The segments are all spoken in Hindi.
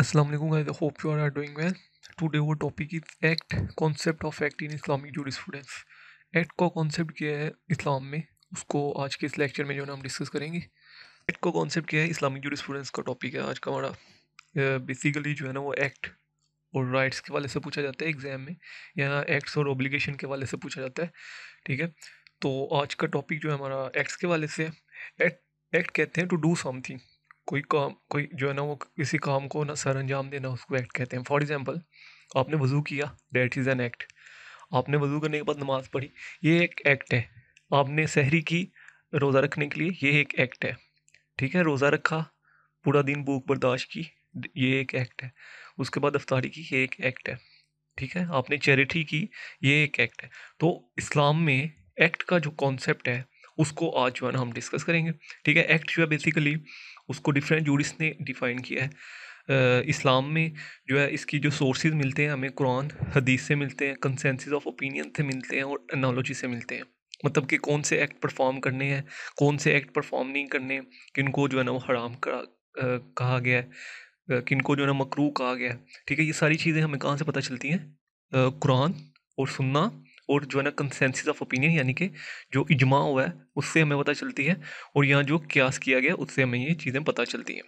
अस्सलाम वालेकुम guys hope you are doing well today वो topic is act concept of act in Islamic students act का कॉन्सेप्ट क्या है इस्लाम में उसको आज के इस लेक्चर में जो है हम डिस्कस करेंगे एक्ट का कॉन्सेप्ट क्या है इस्लामिक स्टूडेंट्स का टॉपिक है आज का हमारा बेसिकली जो है ना वो एक्ट और राइट्स के वाले से पूछा जाता है एग्जाम में या एक्ट्स और ऑब्लिगेशन के वाले से पूछा जाता है ठीक है तो आज का टॉपिक जो है हमारा एक्ट्स के वाले से एक्ट एक्ट कहते हैं टू डू समथिंग कोई काम कोई जो है ना वो किसी काम को ना सर अंजाम देना उसको एक्ट कहते हैं फॉर एग्ज़ाम्पल आपने वज़ू किया डेट इज़ एन एक्ट आपने वज़ू करने के बाद नमाज़ पढ़ी ये एक एक्ट है आपने सहरी की रोज़ा रखने के लिए ये एक एक्ट है ठीक है रोज़ा रखा पूरा दिन भूख बर्दाश्त की ये एक एक्ट है उसके बाद अफ्तारी की ये एक एक्ट है ठीक है आपने चैरिटी की ये एक एक्ट है तो इस्लाम में एक्ट का जो कॉन्सेप्ट है उसको आज जो है ना हम डिस्कस करेंगे ठीक है एक्ट जो है बेसिकली उसको डिफरेंट जूडिस ने डिफाइन किया है इस्लाम में जो है इसकी जो सोर्सेज मिलते हैं हमें कुरान हदीस से मिलते हैं कंसेंसिस ऑफ ओपिनियन से मिलते हैं और एनोलॉजी से मिलते हैं मतलब कि कौन से एक्ट परफॉर्म करने हैं कौन से एक्ट परफॉर्म नहीं करने किन को जो है ना वो हराम कहा गया है किन को जो है ना मकरू कहा गया है ठीक है ये सारी चीज़ें हमें कहाँ से पता चलती हैं कुरान और सुन्ना और जो है ना कंसेंसिस ऑफ ओपिनियन यानी कि जो इजमा हुआ है उससे हमें पता चलती है और यहाँ जो क्यास किया गया उससे हमें ये चीज़ें पता चलती हैं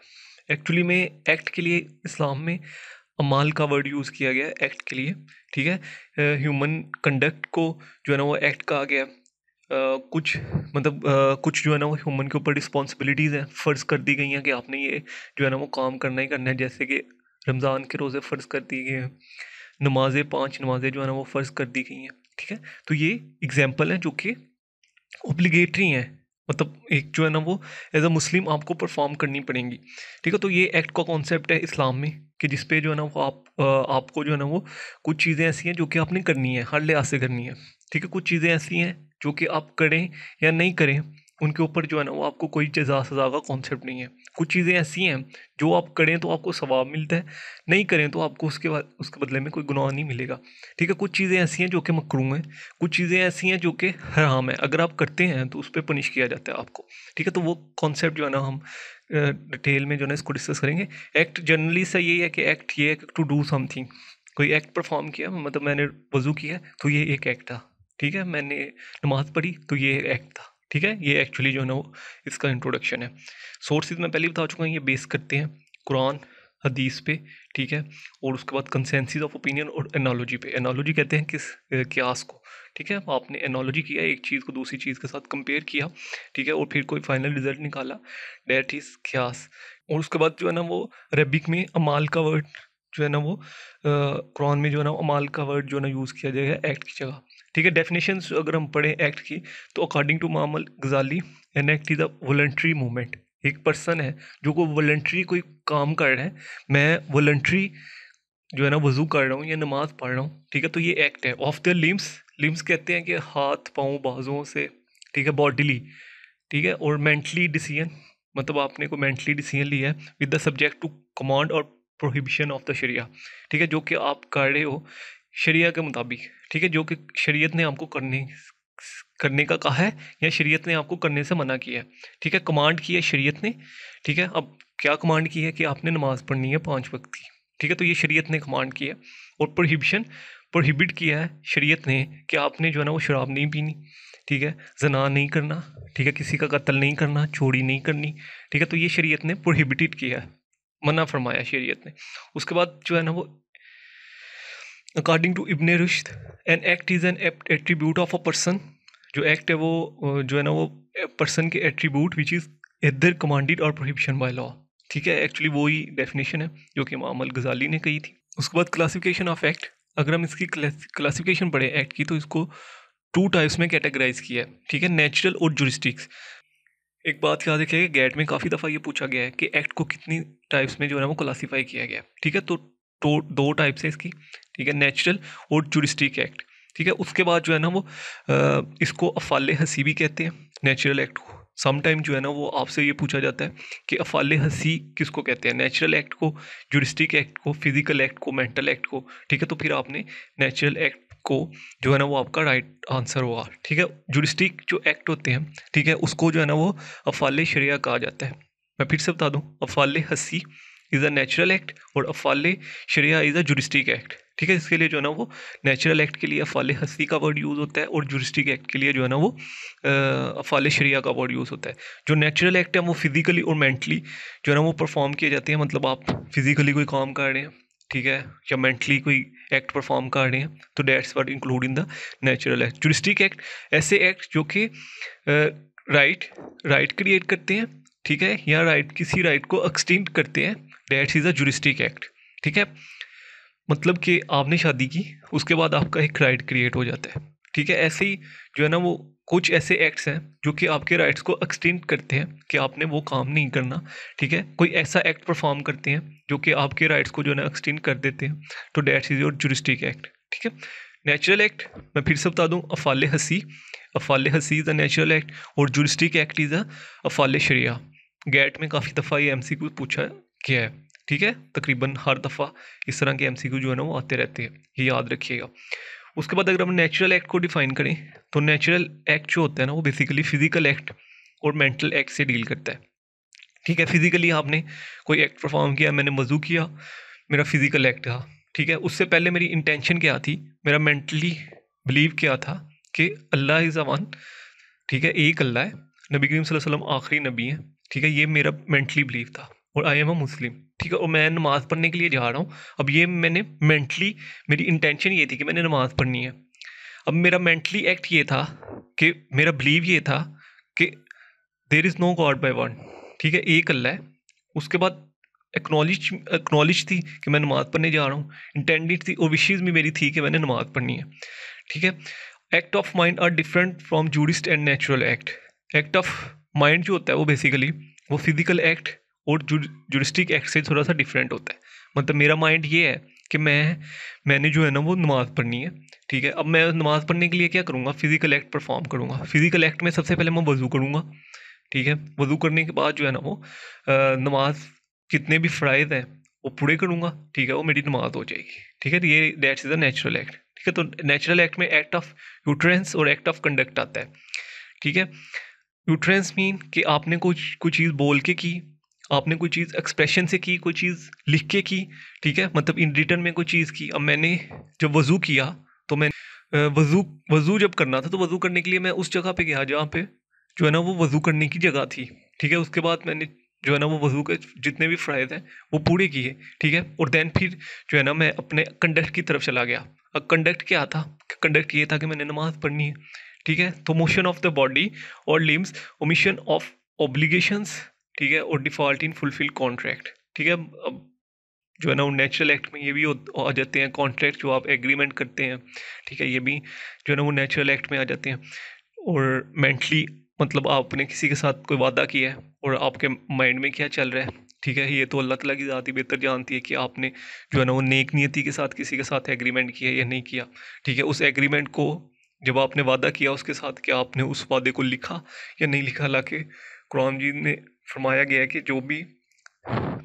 एक्चुअली में एक्ट के लिए इस्लाम में अमाल का वर्ड यूज़ किया गया एक्ट के लिए ठीक है ह्यूमन कंडक्ट को जो है ना वो एक्ट कहा गया Uh, कुछ मतलब uh, कुछ जो है ना वो ह्यूमन के ऊपर रिस्पॉन्सिबिलिटीज़ हैं फ़र्ज़ कर दी गई हैं कि आपने ये जो है ना वो काम करना ही करना है जैसे कि रमज़ान के रोज़े फ़र्ज़ कर दिए गए हैं नमाज़ें पाँच नमाज़ें जो है ना वो फ़र्ज़ कर दी गई हैं ठीक है तो ये एग्जाम्पल है जो कि ओब्लिगेटरी हैं मतलब एक जो है ना वो एज अ मुस्लिम आपको परफॉर्म करनी पड़ेंगी ठीक है तो ये एक्ट का कॉन्सेप्ट है इस्लाम में कि जिस पे जो है ना वो आप आ, आपको जो है ना वो कुछ चीज़ें ऐसी हैं जो कि आपने करनी है हर लिहाज से करनी है ठीक है कुछ चीज़ें ऐसी हैं जो कि आप करें या नहीं करें उनके ऊपर जो है ना वो आपको कोई जजा सज़ा का कॉन्सेप्ट नहीं है कुछ चीज़ें ऐसी हैं जो आप करें तो आपको सवाब मिलता है नहीं करें तो आपको उसके बाद उसके बदले में कोई गुनाह नहीं मिलेगा ठीक है कुछ चीज़ें ऐसी हैं जो कि मकरू हैं कुछ चीज़ें ऐसी हैं जो कि हराम है अगर आप करते हैं तो उस पर पनिश किया जाता है आपको ठीक है तो वो कॉन्सेप्ट जो है ना हम डिटेल में जो है ना इसको डिस्कस करेंगे एक्ट जनरली सा यही है कि एक्ट ये है टू डू समथिंग कोई एक्ट परफॉर्म किया मतलब मैंने वज़ू किया तो ये एक एक्ट था ठीक है मैंने नमाज़ पढ़ी तो ये एक्ट था ठीक है ये एक्चुअली जो है ना वो इसका इंट्रोडक्शन है सोर्सेज तो मैं पहले बता चुका हूँ ये बेस करते हैं कुरान हदीस पे ठीक है और उसके बाद कंसेंसिस ऑफ ओपिनियन और एनोलॉजी पे एनोलॉजी कहते हैं किस क्यास को ठीक है आपने एनोलॉजी किया एक चीज़ को दूसरी चीज़ के साथ कंपेयर किया ठीक है और फिर कोई फाइनल रिजल्ट निकाला डेट इज़ क्यास और उसके बाद जो है ना वो अरेबिक में अमाल का वर्ड जो है ना वो क्रॉन में जो है ना अमाल का वर्ड जो है ना यूज़ किया जाएगा एक्ट की जगह ठीक है डेफिनेशन अगर हम पढ़ें एक्ट की तो अकॉर्डिंग टू मामल Ghazali an act is a voluntary movement एक पर्सन है जो को वॉल्ट्री कोई काम कर रहा है मैं वॉल्ट्री जो है ना वजू कर रहा हूँ या नमाज पढ़ रहा हूँ ठीक है तो ये एक्ट है ऑफ द लिम्स लिम्स कहते हैं कि हाथ पाँव बाजुओं से ठीक है बॉडीली ठीक है और मेंटली डिसीजन मतलब आपने को मेंटली डिसीजन लिया है with the subject to command और प्रोहिबिशन ऑफ द शरिया ठीक है जो कि आप कर रहे हो शरिया के मुताबिक ठीक है जो कि शरीयत ने आपको करने करने का कहा है या शरीयत ने आपको करने से मना किया है ठीक है कमांड किया है शरीयत ने ठीक है अब क्या कमांड की है कि आपने नमाज़ पढ़नी है पाँच वक्त की ठीक है तो ये शरीयत ने कमांड किया है और प्रोहिबिशन प्रोहिबिट किया है शरीयत ने कि आपने जो है ना वो शराब नहीं पीनी ठीक है जना नहीं करना ठीक है किसी का कत्ल नहीं करना चोरी नहीं करनी ठीक है तो ये शरीयत ने प्रोहिबिटेड किया है मना फरमाया शरीयत ने उसके बाद जो है ना वो according to Ibn Rushd an act is an attribute of a person जो एक्ट है वो जो है ना वो पर्सन के attribute which is either commanded और प्रोहिबिशन बाय लॉ ठीक है एक्चुअली वो ही डेफिनेशन है जो कि इमाम अल गजाली ने कही थी उसके बाद क्लासिफिकेशन ऑफ एक्ट अगर हम इसकी क्लासिफिकेशन पढ़े एक्ट की तो इसको टू टाइप्स में कैटेगराइज किया है ठीक है नेचुरल और जुरिस्टिक्स एक बात याद कि गैट में काफ़ी दफ़ा ये पूछा गया है कि एक्ट को कितनी टाइप्स में जो है ना वो क्लासीफाई किया गया है ठीक है तो दो, दो टाइप्स है इसकी ठीक है नेचुरल और जुरिस्टिक एक्ट ठीक है उसके बाद जो है ना वो आ, इसको अफाल हसी भी कहते हैं नेचुरल एक्ट को समटाइम जो है ना वो आपसे ये पूछा जाता है कि अफाल हसी किसको कहते हैं नेचुरल एक्ट को जुरिस्टिक एक्ट को फिजिकल एक्ट को मेंटल एक्ट को ठीक है तो फिर आपने नेचुरल एक्ट को जो है ना वो आपका राइट आंसर हुआ ठीक है जुडिस्टिक जो एक्ट होते हैं ठीक है उसको जो है ना वो अफाल शरिया कहा जाता है मैं फिर से बता दूँ अफाल हसी इज़ अ नेचुरल एक्ट और अफाल शरिया इज़ अ जुडिस्टिक एक्ट ठीक है इसके लिए जो है ना वो नेचुरल एक्ट के लिए अफाल हसी का वर्ड यूज़ होता है और जुरिस्टिक एक्ट के लिए जो है ना वो अफाल शरिया का वर्ड यूज़ होता है जो नेचुरल एक्ट है वो फिज़िकली और मेंटली जो है ना वो परफॉर्म किए जाते हैं मतलब आप फिज़िकली कोई काम कर रहे हैं ठीक है या मेंटली कोई एक्ट परफॉर्म कर रहे हैं तो that's what include in the natural act juristic act ऐसे एक्ट जो कि राइट राइट क्रिएट करते हैं ठीक है या राइट किसी राइट को एक्सटेंड करते हैं that's is a juristic act ठीक है मतलब कि आपने शादी की उसके बाद आपका एक राइट क्रिएट हो जाता है ठीक है ऐसे ही जो है ना वो कुछ ऐसे एक्ट्स हैं जो कि आपके राइट्स को एक्सटेंड करते हैं कि आपने वो काम नहीं करना ठीक है कोई ऐसा एक्ट परफॉर्म करते हैं जो कि आपके राइट्स को जो है ना एक्सटेंड कर देते हैं तो that's is your juristic act ठीक है नेचुरल एक्ट मैं फिर से बता दूँ अफाल हसी अफाल हसी इज़ अ नेचुरल एक्ट और जुरिस्टिक एक्ट इज़ अ अफाल शरिया गैट में काफ़ी दफ़ा ये एम पूछा गया है ठीक है तकरीबन हर दफ़ा इस तरह के एम जो है ना वो आते रहते हैं ये याद रखिएगा उसके बाद अगर हम नेचुरल एक्ट को डिफाइन करें तो नेचुरल एक्ट जो होता है ना वो बेसिकली फिजिकल एक्ट और मेंटल एक्ट से डील करता है ठीक है फिजिकली आपने कोई एक्ट परफॉर्म किया मैंने वजू किया मेरा फिजिकल एक्ट था ठीक है उससे पहले मेरी इंटेंशन क्या थी मेरा मेंटली बिलीव क्या था कि अल्लाह इज़ अवान ठीक है एक अल्लाह है नबी करीम वसल्लम आखिरी नबी हैं ठीक है ये मेरा मेंटली बिलीव था और आई एम अ मुस्लिम ठीक है और मैं नमाज़ पढ़ने के लिए जा रहा हूँ अब ये मैंने मेंटली मेरी इंटेंशन ये थी कि मैंने नमाज़ पढ़नी है अब मेरा मेंटली एक्ट ये था कि मेरा बिलीव ये था कि there is no God by one ठीक है एक अल्लाह है उसके बाद एक्नॉलेज एक्नॉलेज थी कि मैं नमाज़ पढ़ने जा रहा हूँ इंटेंडेड थी और विशेज़ भी मेरी थी कि मैंने नमाज़ पढ़नी है ठीक है act of mind are different from juristic and natural act act of mind जो होता है वो बेसिकली वो फिज़िकल एक्ट और जुरिस्टिक एक्ट से थोड़ा सा डिफरेंट होता है मतलब मेरा माइंड ये है कि मैं मैंने जो है ना वो नमाज़ पढ़नी है ठीक है अब मैं नमाज़ पढ़ने के लिए क्या करूँगा फ़िज़िकल एक्ट परफॉर्म करूँगा फ़िज़िकल एक्ट में सबसे पहले मैं वज़ू करूँगा ठीक है वज़ू करने के बाद जो है ना वो नमाज कितने भी फ्राइज़ हैं वो पूरे करूँगा ठीक है वो मेरी नमाज हो जाएगी ठीक है तो ये that's is a natural act ठीक है तो नेचुरल एक्ट में एक्ट ऑफ यूट्रेंस और एक्ट ऑफ कंडक्ट आता है ठीक है यूट्रेंस मीन कि आपने कुछ कुछ चीज़ बोल के की आपने कोई चीज़ एक्सप्रेशन से की कोई चीज़ लिख के की ठीक है मतलब इन रिटर्न में कोई चीज़ की अब मैंने जब वज़ू किया तो मैं वज़ू वज़ू जब करना था तो वज़ू करने के लिए मैं उस जगह पे गया जहाँ पे जो है ना वो वज़ू करने की जगह थी ठीक है उसके बाद मैंने जो है ना वो वजू के जितने भी फ्राइज हैं वो पूरे किए ठीक है और दैन फिर जो है ना मैं अपने कंडक्ट की तरफ चला गया अब कंडक्ट क्या था कंडक्ट ये था कि मैंने नमाज पढ़नी है ठीक है तो मोशन ऑफ द बॉडी और लिम्स ओमिशन ऑफ ऑब्लिगेशंस ठीक है और डिफ़ॉल्ट इन फुलफिल कॉन्ट्रैक्ट ठीक है अब जो है ना वो नेचुरल एक्ट में ये भी आ जाते हैं कॉन्ट्रैक्ट जो आप एग्रीमेंट करते हैं ठीक है ये भी जो है ना वो नेचुरल एक्ट में आ जाते हैं और मेंटली मतलब आपने किसी के साथ कोई वादा किया है और आपके माइंड में क्या चल रहा है ठीक है ये तो अल्लाह तला की ज़्यादा बेहतर जानती है कि आपने जो है ना वो नेक नीति के साथ किसी के साथ एग्रीमेंट किया या नहीं किया ठीक है उस एग्रीमेंट को जब आपने वादा किया उसके साथ क्या आपने उस वादे को लिखा या नहीं लिखा ला के जी ने फरमाया गया है कि जो भी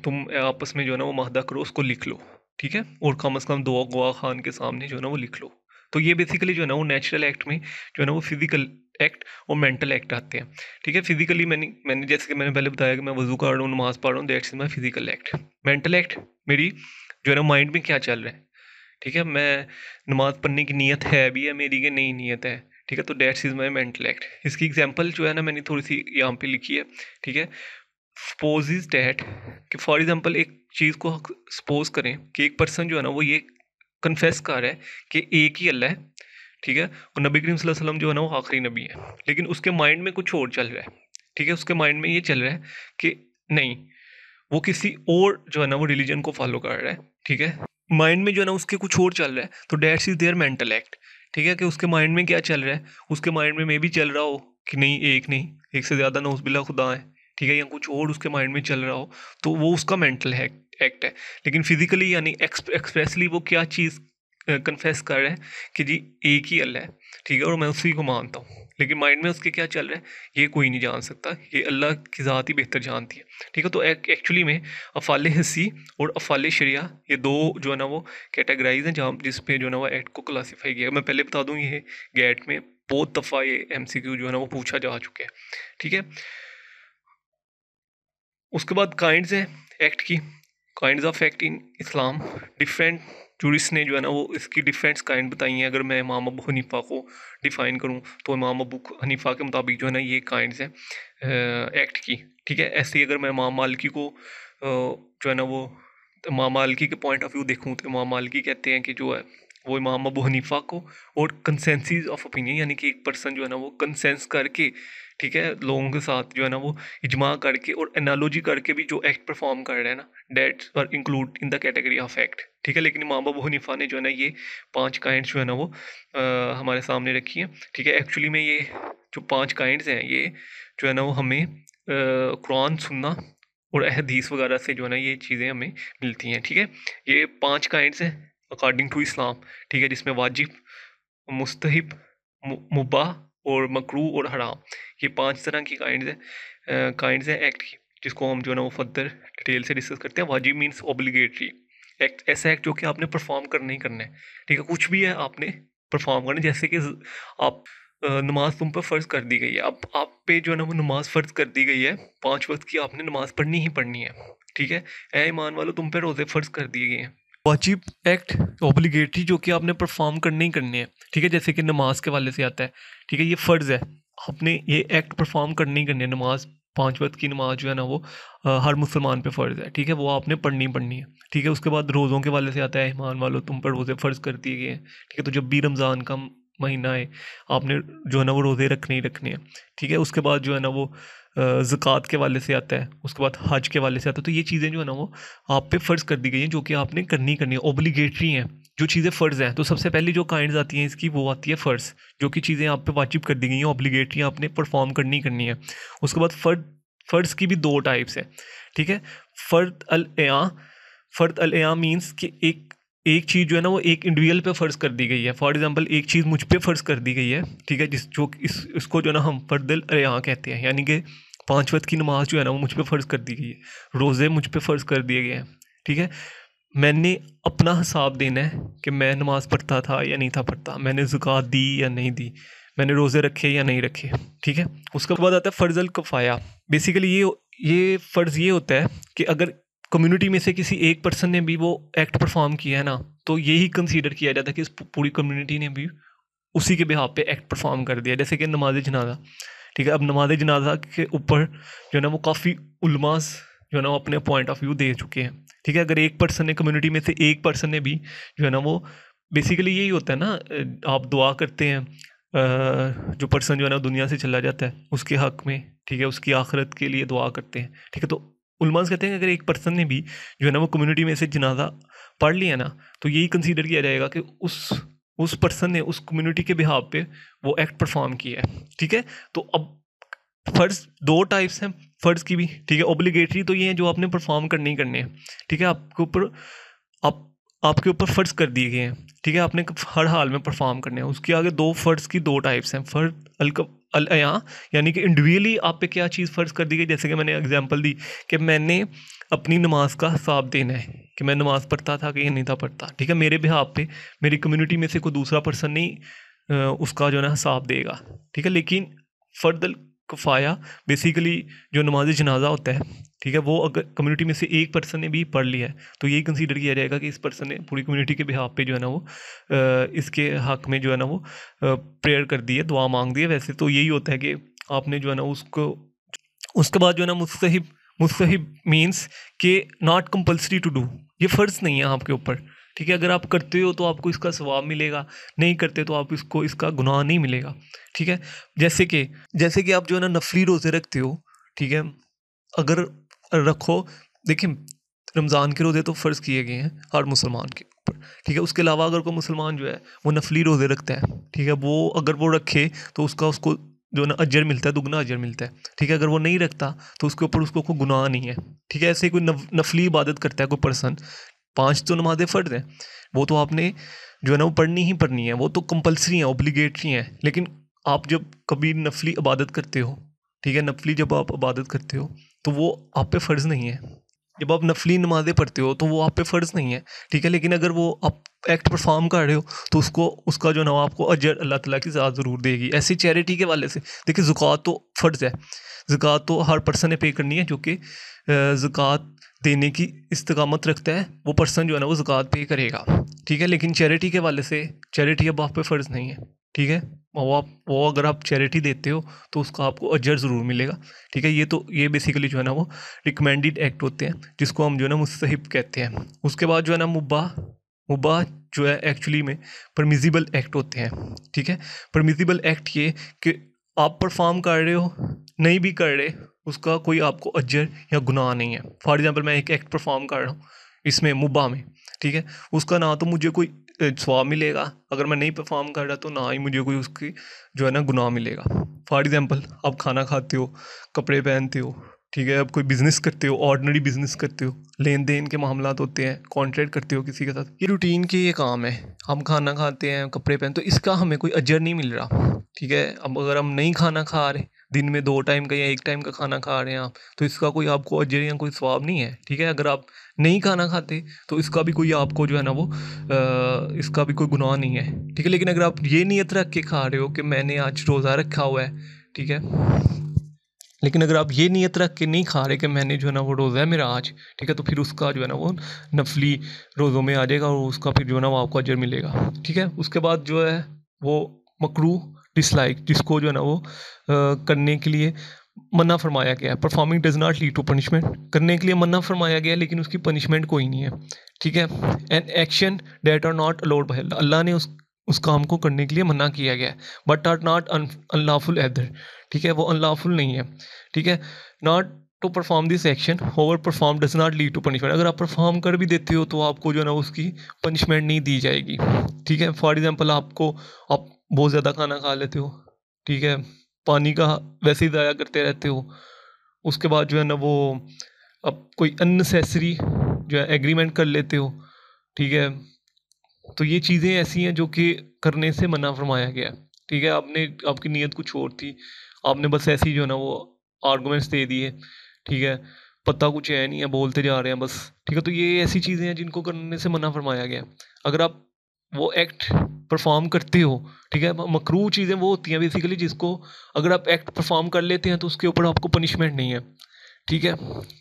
तुम आपस में जो है ना वो माहदा करो उसको लिख लो ठीक है और कम अज़ कम दुआ गुआ खान के सामने जो है ना वो लिख लो तो ये बेसिकली जो है ना वो नेचुरल एक्ट में जो है ना वो फिजिकल एक्ट और मेंटल एक्ट आते हैं ठीक है फिजिकली मैंने मैंने जैसे कि मैंने पहले बताया कि मैं वजू का रहा हूँ नमाज पढ़ रहा हूँ that's is my physical act mental act मेरी जो है ना माइंड में क्या चल रहा है ठीक है मैं नमाज पढ़ने की नीयत है भी है मेरी कि नहीं नीयत है ठीक है तो that's is my mental act इसकी एग्जाम्पल जो है ना मैंने थोड़ी सी यहाँ पे लिखी है ठीक है सपोज इज डैट कि फॉर एग्जाम्पल एक चीज़ को सपोज करें कि एक पर्सन जो है ना वो ये कन्फेस कर रहा है कि एक ही अल्लाह है ठीक है और नबी करीम वसल्लम जो है ना वो आखिरी नबी है लेकिन उसके माइंड में कुछ और चल रहा है ठीक है उसके माइंड में ये चल रहा है कि नहीं वो किसी और जो है ना वो रिलीजन को फॉलो कर रहा है ठीक है माइंड में जो है ना उसके कुछ और चल रहा है तो that's is their mental act ठीक है कि उसके माइंड में क्या चल रहा है उसके माइंड में मे भी चल रहा हो कि नहीं एक नहीं एक से ज़्यादा नौसबिल्ला खुदा है ठीक है या कुछ और उसके माइंड में चल रहा हो तो वो उसका मेंटल है एक्ट है लेकिन फिजिकली यानी एक्सप्रेसली वो क्या चीज़ कन्फेस कर रहा है कि जी एक ही अल्लाह है ठीक है और मैं उसी को मानता हूँ लेकिन माइंड में उसके क्या चल रहा है ये कोई नहीं जान सकता ये अल्लाह की ज़ात ही बेहतर जानती है ठीक है तो एक्चुअली में अफ़ाल हसी और अफ़ाल शरिया ये दो जो है ना वो कैटेगराइज हैं जहाँ जिस पे जो है ना वो एक्ट को क्लासीफाई किया मैं पहले बता दूँ ये गैट में बहुत दफ़ा ये एम जो है ना वो पूछा जा चुका है ठीक है उसके बाद काइंड्स हैं एक्ट की kind of act in Islam different jurists ने जो है ना वो इसकी डिफरेंट काइंड बताई हैं अगर मैं इमाम अबू हनीफा को डिफ़ाइन करूँ तो इमाम अबू हनीफा के मुताबिक जो है ना ये काइंड हैं एक्ट की ठीक है ऐसे ही अगर मैं इमाम मालिकी को जो है ना वो इमाम मालिकी के पॉइंट ऑफ व्यू देखूँ तो इमाम मालिकी कहते हैं कि जो है वो इमाम अबू हनीफा को और कंसेंसिस ऑफ ओपिनियन यानी कि एक पर्सन जो है ना वो कंसेंस करके ठीक है लोगों के साथ जो है ना वो इजमा करके और एनालॉजी करके भी जो एक्ट परफॉर्म कर रहे हैं ना that's are include in the category of act ठीक है लेकिन माँ अबू हनीफा ने जो है ना ये पांच काइंड जो है ना वो आ, हमारे सामने रखी हैं ठीक है एक्चुअली में ये जो पांच काइंड हैं ये जो है ना वो हमें कुरान सुनना और अहदीस वगैरह से जो है ना ये चीज़ें हमें मिलती हैं ठीक है ये पाँच काइंड्स हैं अकॉर्डिंग टू इस्लाम ठीक है जिसमें वाजिब मुस्तहब मुबा और मकरू और हराम ये पांच तरह की काइंड है काइंड हैं एक्ट की जिसको हम जो है ना वो फर्दर डिटेल से डिस्कस करते हैं वाजिब मीन्स ऑब्लिगेटरी एक्ट ऐसा एक्ट जो कि आपने परफॉर्म कर ही करना है ठीक है कुछ भी है आपने परफॉर्म करना जैसे कि आप नमाज तुम पर फ़र्ज़ कर दी गई है अब आप पे जो है ना वो नमाज फ़र्ज़ कर दी गई है पाँच वक्त की आपने नमाज पढ़नी ही पढ़नी है ठीक है ए ईमान वालों तुम पे रोज़े फ़र्ज़ कर दिए गए हैं वाजिब एक्ट ऑब्लिगेटरी जो कि आपने परफॉर्म करने ही करने हैं ठीक है जैसे कि नमाज के वाले से आता है ठीक है ये फ़र्ज़ है आपने ये एक्ट परफॉर्म करने ही करने नमाज पाँच वक्त की नमाज जो है ना वो आ, हर मुसलमान पे फ़र्ज़ है ठीक है वो आपने पढ़नी पढ़नी है ठीक है उसके बाद रोज़ों के वाले से आता है अहमान वालो तुम पर रोज़े फ़र्ज़ कर दिए गए हैं ठीक है तो जब भी रमज़ान का महीना है आपने जो है ना वो रोज़े रखने ही रखने हैं ठीक है उसके बाद जो है ना वो ज़क़़त के वाले से आता है उसके बाद हज के वाले से आता है तो ये चीज़ें जो है ना वो आप पे फ़र्ज़ कर दी गई हैं जो कि आपने करनी करनी है ओब्लीगेटरी हैं जो चीज़ें फ़र्ज़ हैं तो सबसे पहली जो काइंड आती हैं इसकी वो आती है फ़र्ज़ जो कि चीज़ें आप पे वाजिब कर दी गई हैं ऑब्लीगेटरी आपने परफॉर्म करनी करनी है उसके बाद फ़र्द फ़र्ज़ की भी दो टाइप्स हैं ठीक है फ़र्द अल एया फ़र्द अल एया मीन्स कि एक एक चीज़ जो है ना वो एक इंडिविजुअल पे फ़र्ज़ कर दी गई है फॉर एग्जांपल एक चीज़ मुझ पे फ़र्ज़ कर दी गई है ठीक है जिस जो इस इसको जो है ना हम अल अरया कहते हैं यानी कि पाँच वक्त की नमाज़ जो है ना वो मुझ पर फ़र्ज़ कर दी गई है रोज़े मुझ पर फ़र्ज़ कर दिए गए हैं ठीक है मैंने अपना हिसाब देना है कि मैं नमाज़ पढ़ता था या नहीं था पढ़ता मैंने ज़ुकात दी या नहीं दी मैंने रोज़े रखे या नहीं रखे ठीक है उसके बाद आता है फ़र्ज़ल कफ़ाया बेसिकली ये ये फ़र्ज़ ये होता है कि अगर कम्युनिटी में से किसी एक पर्सन ने भी वो एक्ट परफॉर्म किया है ना तो यही कंसीडर किया जाता है कि इस पूरी कम्युनिटी ने भी उसी के बिहाब पे एक्ट परफॉर्म कर दिया जैसे कि नमाज जनाजा ठीक है अब नमाज जनाजा के ऊपर जो है ना वो काफ़ी उलमास जो है ना वो अपने पॉइंट ऑफ व्यू दे चुके हैं ठीक है अगर एक पर्सन ने कम्युनिटी में से एक पर्सन ने भी जो है ना वो बेसिकली यही होता है ना आप दुआ करते हैं जो पर्सन जो है ना दुनिया से चला जाता है उसके हक में ठीक है उसकी आखरत के लिए दुआ करते हैं ठीक है तो उलमास कहते हैं कि अगर एक पर्सन ने भी जो है ना वो कम्युनिटी में से जनाजा पढ़ लिया ना तो यही कंसीडर किया जाएगा कि उस उस पर्सन ने उस कम्युनिटी के बिहाव पे वो एक्ट परफॉर्म किया है ठीक है तो अब फ़र्ज दो टाइप्स हैं फ़र्ज़ की भी ठीक है ओब्लीगेटरी तो ये है जो आपने परफॉर्म करने ही करने हैं ठीक है आपके ऊपर आप आपके ऊपर फ़र्ज़ कर दिए गए हैं ठीक है आपने हर हाल में परफॉर्म करने हैं उसके आगे दो फ़र्ज़ की दो टाइप्स हैं फ़र्ज अलक अलया यानी कि इंडिविजुअली आप पे क्या चीज़ फ़र्ज़ कर दी गई जैसे कि मैंने एग्जांपल दी कि मैंने अपनी नमाज का हिसाब देना है कि मैं नमाज़ पढ़ता था कि नहीं था पढ़ता ठीक है मेरे बिहाब पे मेरी कम्युनिटी में से कोई दूसरा पर्सन नहीं उसका जो है ना हिसाब देगा ठीक है लेकिन फर्द फ़ाया बेसिकली जो नमाज जनाजा होता है ठीक है वो अगर कम्युनिटी में से एक पर्सन ने भी पढ़ लिया है तो ये कंसीडर किया जाएगा कि इस पर्सन ने पूरी कम्युनिटी के बिहाफ पे जो है ना वो इसके हक में जो है ना वो प्रेयर कर दी है दुआ मांग दी है वैसे तो यही होता है कि आपने जो है ना उसको उसके बाद जो है ना मुस्तहिब मुस्तहिब मीन्स के नॉट कंपल्सरी टू डू ये फ़र्ज़ नहीं है आपके ऊपर ठीक है अगर आप करते हो तो आपको इसका स्वाब मिलेगा नहीं करते तो आप इसको इसका गुनाह नहीं मिलेगा ठीक है जैसे कि जैसे कि आप जो है ना नफली रोज़े रखते हो ठीक है अगर रखो देखिए रमज़ान के रोज़े तो फ़र्ज़ किए गए हैं हर मुसलमान के ऊपर ठीक है उसके अलावा अगर कोई मुसलमान जो है वो नफली रोज़े रखता है ठीक है वो अगर वो रखे तो उसका उसको जो ना अजर मिलता है दुगना अजर मिलता है ठीक है अगर वो नहीं रखता तो उसके ऊपर उसको कोई गुनाह नहीं है ठीक है ऐसे कोई नफली इबादत करता है कोई पर्सन पाँच तो नमाजें फ़र्ज हैं वो तो आपने जो है ना वो पढ़नी ही पढ़नी है वो तो कंपलसरी हैं ओब्लीगेटरी हैं लेकिन आप जब कभी नफली इबादत करते हो ठीक है नफली जब आप इबादत करते हो तो वो आप पे फ़र्ज़ नहीं है जब आप नफली नमाज़ें पढ़ते हो तो वो आप पे फ़र्ज़ नहीं है ठीक है लेकिन अगर वो आप एक्ट परफॉर्म कर रहे हो तो उसको उसका जो ना आपको अजर अल्लाह ताला की ज़्यादा ज़रूर देगी ऐसी चैरिटी के वाले से देखिए ज़ुकात तो फ़र्ज़ है ज़क़़त तो हर पर्सन ने पे करनी है जो कि ज़क़़त देने की इस्तकामत रखता है वो पर्सन जो है ना वो ज़क़़त पे करेगा ठीक है लेकिन चैरिटी के वाले से चैरिटी अब आप पे फ़र्ज़ नहीं है ठीक है वो आप वो अगर आप चैरिटी देते हो तो उसका आपको अजर ज़रूर मिलेगा ठीक है ये तो ये बेसिकली जो है ना वो रिकमेंडेड एक्ट होते हैं जिसको हम जो है ना मुस्तहिब कहते हैं उसके बाद जो है ना मुब्बा मुबा जो है एक्चुअली में परमिजिबल एक्ट होते हैं ठीक है परमिजिबल एक्ट ये कि आप परफॉर्म कर रहे हो नहीं भी कर रहे उसका कोई आपको अजर या गुनाह नहीं है फॉर एग्ज़ाम्पल मैं एक एक्ट परफॉर्म कर रहा हूँ इसमें मुबा में ठीक है उसका ना तो मुझे कोई स्वाब मिलेगा अगर मैं नहीं परफॉर्म कर रहा तो ना ही मुझे कोई उसकी जो है ना गुनाह मिलेगा फॉर एग्ज़ाम्पल आप खाना खाते हो कपड़े पहनते हो ठीक है आप कोई बिज़नेस करते हो ऑर्डनरी बिज़नेस करते हो लेन देन के मामला होते हैं कॉन्ट्रैक्ट करते हो किसी के साथ ये रूटीन के ये काम है हम खाना खाते हैं कपड़े पहन तो इसका हमें कोई अजर नहीं मिल रहा ठीक है अब अगर हम नहीं खाना खा रहे दिन में दो टाइम का या एक टाइम का खाना खा रहे हैं आप तो इसका कोई आपको अजय या कोई स्वाब नहीं है ठीक है अगर आप नहीं खाना खाते तो इसका भी कोई आपको जो है ना वो आ, इसका भी कोई गुनाह नहीं है ठीक है लेकिन अगर आप ये नीयत रख के खा रहे हो कि मैंने आज रोज़ा रखा हुआ है ठीक है लेकिन अगर आप ये नीयत रख के नहीं खा रहे कि मैंने जो है ना वो रोज़ा है मेरा आज ठीक है तो फिर उसका जो है ना वो नफली रोज़ों में आ जाएगा और उसका फिर जो है ना वो आपको अजर मिलेगा ठीक है उसके बाद जो है वो मकरू डिसलाइक जिसको जो है ना वो करने के लिए मना फरमाया गया है performing does not lead to punishment करने के लिए मना फरमाया गया लेकिन उसकी पनिशमेंट कोई नहीं है ठीक है an action that are not allowed by अल्लाह ने उस उस काम को करने के लिए मना किया गया है but are not unlawful either ठीक है वो अनलॉफुल नहीं है ठीक है not to perform this action over perform does not lead to punishment अगर आप परफॉर्म कर भी देते हो तो आपको जो है ना उसकी पनिशमेंट नहीं दी जाएगी ठीक है फॉर एग्जाम्पल आपको आप बहुत ज़्यादा खाना खा लेते हो ठीक है पानी का वैसे ही ज़ाया करते रहते हो उसके बाद जो है ना वो अब कोई अननेसेसरी जो है एग्रीमेंट कर लेते हो ठीक है तो ये चीज़ें ऐसी हैं जो कि करने से मना फरमाया गया है ठीक है आपने आपकी नीयत कुछ और थी आपने बस ऐसी जो है ना वो आर्गूमेंट्स दे दिए ठीक है पता कुछ है नहीं है बोलते जा रहे हैं बस ठीक है तो ये ऐसी चीज़ें हैं जिनको करने से मना फरमाया गया अगर आप वो एक्ट परफॉर्म करते हो ठीक है मकरू चीज़ें वो होती हैं बेसिकली जिसको अगर आप एक्ट परफॉर्म कर लेते हैं तो उसके ऊपर आपको पनिशमेंट नहीं है ठीक है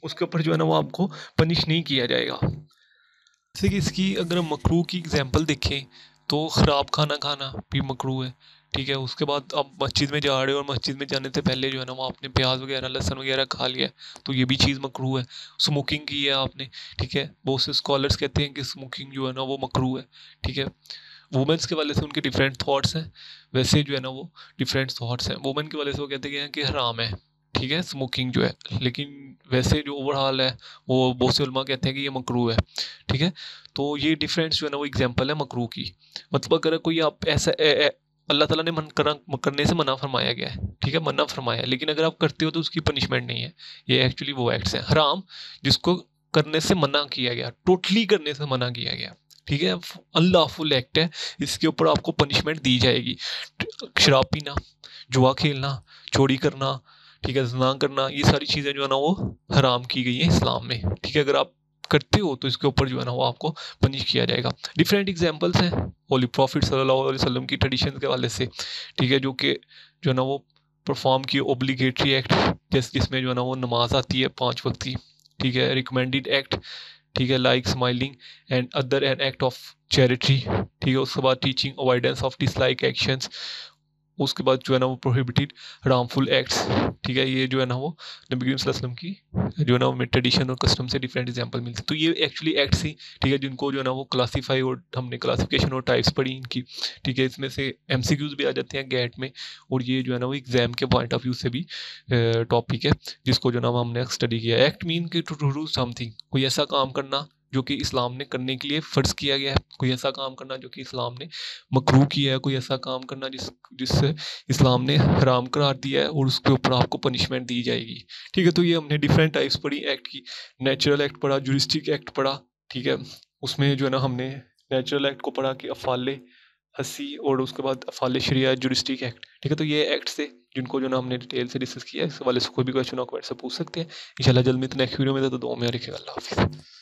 उसके ऊपर जो है ना वो आपको पनिश नहीं किया जाएगा जैसे कि इसकी अगर मकरू की एग्जांपल देखें तो ख़राब खाना खाना भी मकरू है ठीक है उसके बाद आप मस्जिद में जा रहे हो और मस्जिद में जाने से पहले जो है ना वो आपने प्याज वगैरह लहसन वगैरह खा लिया है तो ये भी चीज़ मकरू है स्मोकिंग की है आपने ठीक है बहुत से स्कॉलर्स कहते हैं कि स्मोकिंग जो है ना वो मकरू है ठीक है वुमेंस के वाले से उनके डिफरेंट थाट्स हैं वैसे जो है ना वो डिफरेंट थाट्स हैं वुमेन के वाले से वो कहते हैं कि हराम है ठीक है स्मोकिंग जो है लेकिन वैसे जो ओवरऑल है वो बहुत से उलमा कहते हैं कि ये मकरू है ठीक है तो ये डिफरेंस जो है ना वो एग्जांपल है मकरू की मतलब अगर कोई आप ऐसा अल्लाह ताला ने मन करा करने से मना फरमाया गया है ठीक है मना फरमाया लेकिन अगर आप करते हो तो उसकी पनिशमेंट नहीं है ये एक्चुअली वो एक्ट्स हैं हराम जिसको करने से मना किया गया टोटली करने से मना किया गया ठीक है अल्लाह फुल एक्ट है इसके ऊपर आपको पनिशमेंट दी जाएगी शराब पीना जुआ खेलना चोरी करना ठीक है जना करना ये सारी चीज़ें जो है ना वो हराम की गई हैं इस्लाम में ठीक है अगर आप करते हो तो इसके ऊपर जो है ना वो आपको पनिश किया जाएगा डिफरेंट एग्जाम्पल्स हैं होली प्रॉफिट सल्लल्लाहु अलैहि वसल्लम की ट्रेडिशन के वाले से ठीक है जो कि जो है ना वो परफॉर्म किए ओब्लीगेटरी एक्ट जिस जिसमें जो है ना वो नमाज आती है पाँच वक्त की ठीक है रिकमेंडेड एक्ट ठीक है like smiling and other an act of charity ठीक है उसके बाद teaching avoidance of dislike actions उसके बाद जो है ना वो प्रोहिबिटेड हार्मफुल एक्ट्स ठीक है ये जो है ना वो नबी वसल्लम की जो है ना वो ट्रेडिशन और कस्टम से डिफरेंट एग्जांपल मिलते तो ये एक्चुअली एक्ट्स ही ठीक है जिनको जो है ना वो क्लासीफाई और हमने क्लासिफिकेशन और टाइप्स पढ़ी इनकी ठीक है इसमें से एम भी आ जाते हैं गैट में और ये जो है ना वो एग्ज़ाम के पॉइंट ऑफ व्यू से भी टॉपिक है जिसको जो है ना हमने स्टडी किया act mean to do something कोई ऐसा काम करना जो कि इस्लाम ने करने के लिए फ़र्ज़ किया गया है कोई ऐसा काम करना जो कि इस्लाम ने मकरू किया है कोई ऐसा काम करना जिस जिससे इस्लाम ने हराम करार दिया है और उसके ऊपर आपको पनिशमेंट दी जाएगी ठीक है तो ये हमने डिफरेंट टाइप्स पढ़ी एक्ट की नेचुरल एक्ट पढ़ा जुरिस्टिक एक्ट पढ़ा ठीक है उसमें जो है ना हमने नेचुरल एक्ट को पढ़ा कि अफाले हसी और उसके बाद अफाल शरिया जुरिस्टिक एक्ट ठीक है तो ये एक्ट से जिनको जो ना हमने डिटेल से डिस्कस किया है इस वाले से कोई भी क्वेश्चन हो कमेंट से पूछ सकते हैं इंशाल्लाह जल्द में इतने नेक्स्ट वीडियो में तो दो में रखेगा अल्लाह हाफिज़